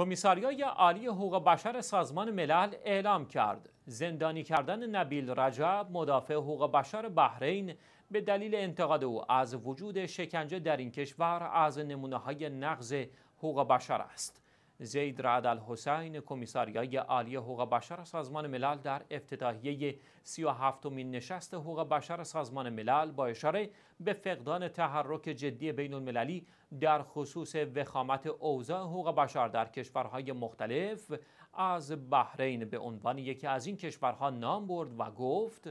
کمیساریای عالی حقوق بشر سازمان ملل اعلام کرد زندانی کردن نبیل رجب مدافع حقوق بشر بحرین به دلیل انتقاد او از وجود شکنجه در این کشور از نمونه های نقض حقوق بشر است زید رعد الحسین کمیساریای عالی حقوق بشر سازمان ملل در افتتاحیه 37 مین نشست حقوق بشر سازمان ملل با اشاره به فقدان تحرک جدی بین المللی در خصوص وخامت اوضاع حقوق بشر در کشورهای مختلف از بحرین به عنوان یکی از این کشورها نام برد و گفت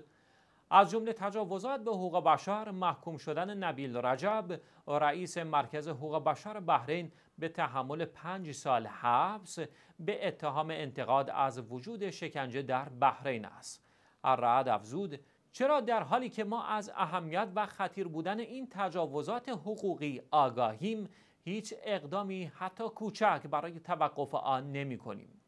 از جمله تجاوزات به حقوق بشر محکوم شدن نبیل رجب رئیس مرکز حقوق بشر بحرین به تحمل پنج سال حبس به اتهام انتقاد از وجود شکنجه در بحرین است الرعد افزود چرا در حالی که ما از اهمیت و خطیر بودن این تجاوزات حقوقی آگاهیم هیچ اقدامی حتی کوچک برای توقف آن نمی کنیم.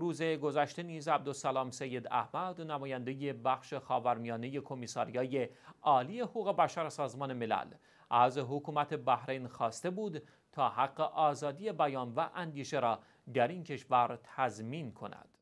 روز گذشته نیز عبدالسلام سید احمد نماینده بخش خاورمیانه کمیساریای عالی حقوق بشر سازمان ملل از حکومت بحرین خواسته بود تا حق آزادی بیان و اندیشه را در این کشور تضمین کند